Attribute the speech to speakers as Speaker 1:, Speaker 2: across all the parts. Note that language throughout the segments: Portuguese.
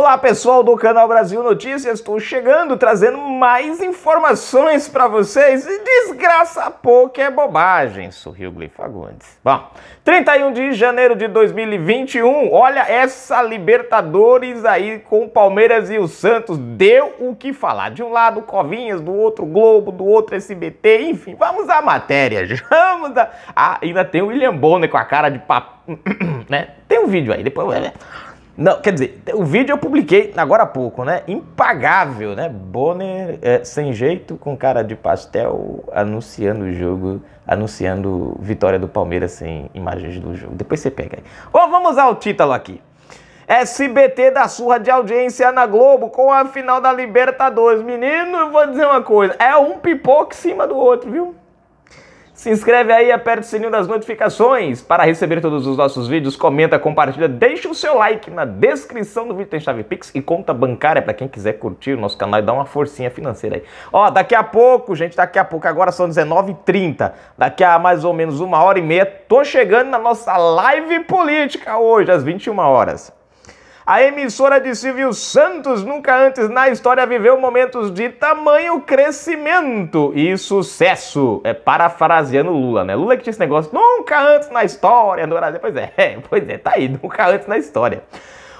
Speaker 1: Olá pessoal do canal Brasil Notícias, estou chegando trazendo mais informações para vocês. E desgraça pouco é bobagem, sorriu Gleif Bom, 31 de janeiro de 2021, olha essa Libertadores aí com o Palmeiras e o Santos. Deu o que falar. De um lado Covinhas, do outro Globo, do outro SBT, enfim, vamos à matéria. Vamos a... Ah, ainda tem o William Bonner com a cara de papo, né? Tem um vídeo aí, depois... Não, quer dizer, o vídeo eu publiquei agora há pouco, né? Impagável, né? Bonner é, sem jeito, com cara de pastel, anunciando o jogo, anunciando vitória do Palmeiras sem imagens do jogo. Depois você pega aí. Bom, vamos ao título aqui. SBT da surra de audiência na Globo com a final da Libertadores. Menino, eu vou dizer uma coisa, é um pipoco em cima do outro, viu? Se inscreve aí, aperta o sininho das notificações para receber todos os nossos vídeos, comenta, compartilha, deixa o seu like na descrição do vídeo, tem chave Pix e conta bancária para quem quiser curtir o nosso canal e dar uma forcinha financeira aí. Ó, daqui a pouco, gente, daqui a pouco, agora são 19h30, daqui a mais ou menos uma hora e meia, tô chegando na nossa live política hoje, às 21 horas. A emissora de Silvio Santos nunca antes na história viveu momentos de tamanho crescimento e sucesso. É parafraseando Lula, né? Lula que tinha esse negócio, nunca antes na história do Brasil. Pois é, é, pois é, tá aí, nunca antes na história.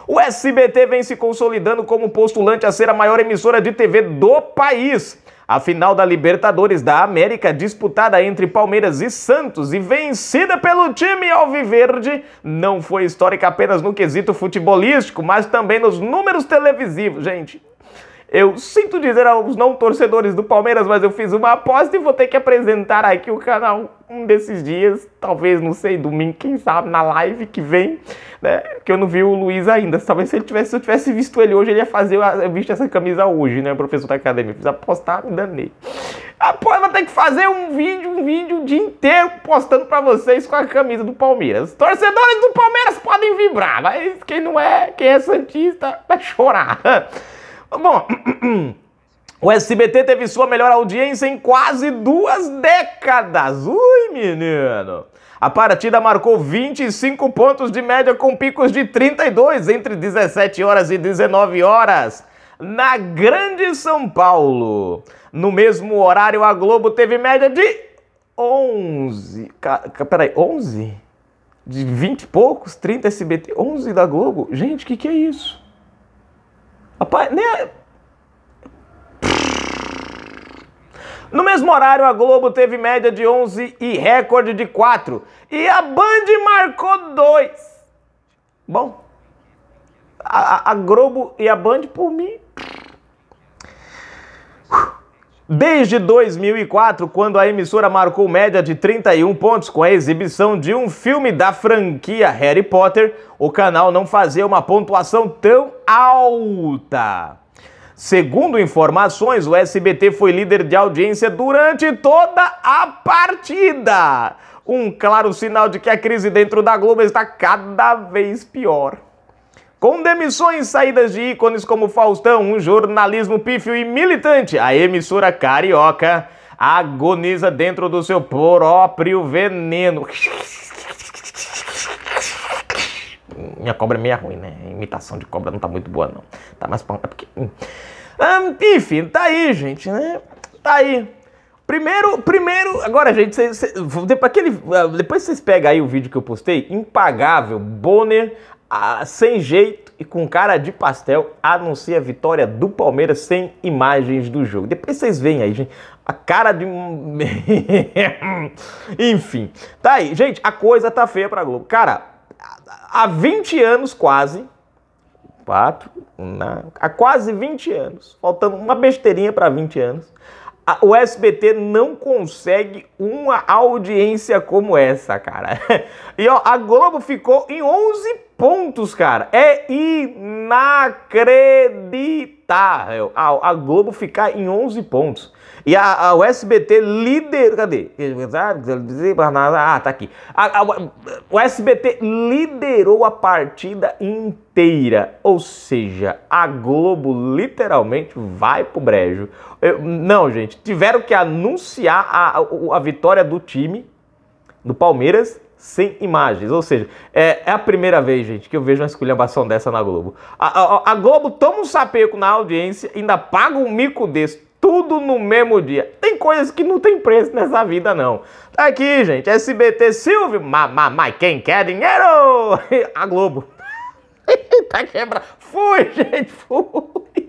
Speaker 1: O SBT vem se consolidando como postulante a ser a maior emissora de TV do país. A final da Libertadores da América, disputada entre Palmeiras e Santos e vencida pelo time Alviverde, não foi histórica apenas no quesito futebolístico, mas também nos números televisivos. Gente, eu sinto dizer aos não torcedores do Palmeiras, mas eu fiz uma aposta e vou ter que apresentar aqui o canal um desses dias, talvez, não sei, domingo, quem sabe, na live que vem, né? Que eu não vi o Luiz ainda. Talvez se, ele tivesse, se eu tivesse visto ele hoje, ele ia fazer, eu visto essa camisa hoje, né? Professor da academia. Fiz apostar, me danei. Após, vou ter que fazer um vídeo, um vídeo o dia inteiro postando para vocês com a camisa do Palmeiras. Torcedores do Palmeiras podem vibrar, mas quem não é, quem é Santista, vai chorar. Bom, o SBT teve sua melhor audiência em quase duas décadas. Ui, menino! A partida marcou 25 pontos de média com picos de 32 entre 17 horas e 19 horas na Grande São Paulo. No mesmo horário, a Globo teve média de 11. Peraí, 11? De 20 e poucos? 30 SBT? 11 da Globo? Gente, o que, que é isso? Rapaz, nem. A... No mesmo horário, a Globo teve média de 11 e recorde de 4. E a Band marcou 2. Bom, a, a Globo e a Band, por mim, Desde 2004, quando a emissora marcou média de 31 pontos com a exibição de um filme da franquia Harry Potter, o canal não fazia uma pontuação tão alta. Segundo informações, o SBT foi líder de audiência durante toda a partida. Um claro sinal de que a crise dentro da Globo está cada vez pior. Com demissões saídas de ícones como Faustão, um jornalismo pífio e militante, a emissora carioca agoniza dentro do seu próprio veneno. Minha cobra é meio ruim, né? A imitação de cobra não tá muito boa, não. Tá mais pra... É porque... Hum. Ah, enfim, tá aí, gente, né? Tá aí. Primeiro, primeiro, agora, gente, cê, cê, depois, aquele, ah, depois vocês pegam aí o vídeo que eu postei, impagável, Bonner ah, sem jeito e com cara de pastel, anuncia a vitória do Palmeiras sem imagens do jogo. Depois vocês veem aí, gente. A cara de. Enfim. Tá aí. Gente, a coisa tá feia pra Globo. Cara, há 20 anos quase. Quatro. Na, há quase 20 anos. Faltando uma besteirinha para 20 anos. A, o SBT não consegue uma audiência como essa, cara. E ó, a Globo ficou em 11 pontos, cara. É inacreditável a, a Globo ficar em 11 pontos. E a, a, o SBT liderou. Cadê? Ah, tá aqui. A, o SBT liderou a partida inteira. Ou seja, a Globo literalmente vai pro brejo. Eu, não, gente, tiveram que anunciar a, a vitória do time, do Palmeiras, sem imagens. Ou seja, é, é, a primeira vez, gente, que eu vejo uma esculhambação dessa na Globo. A, a, a Globo toma um sapeco na audiência, ainda paga um mico desse, tudo no mesmo dia. Tem coisas que não tem preço nessa vida, não. Tá aqui, gente, SBT Silvio, mas ma, ma, quem quer dinheiro? A Globo. tá quebra. Fui, gente, fui.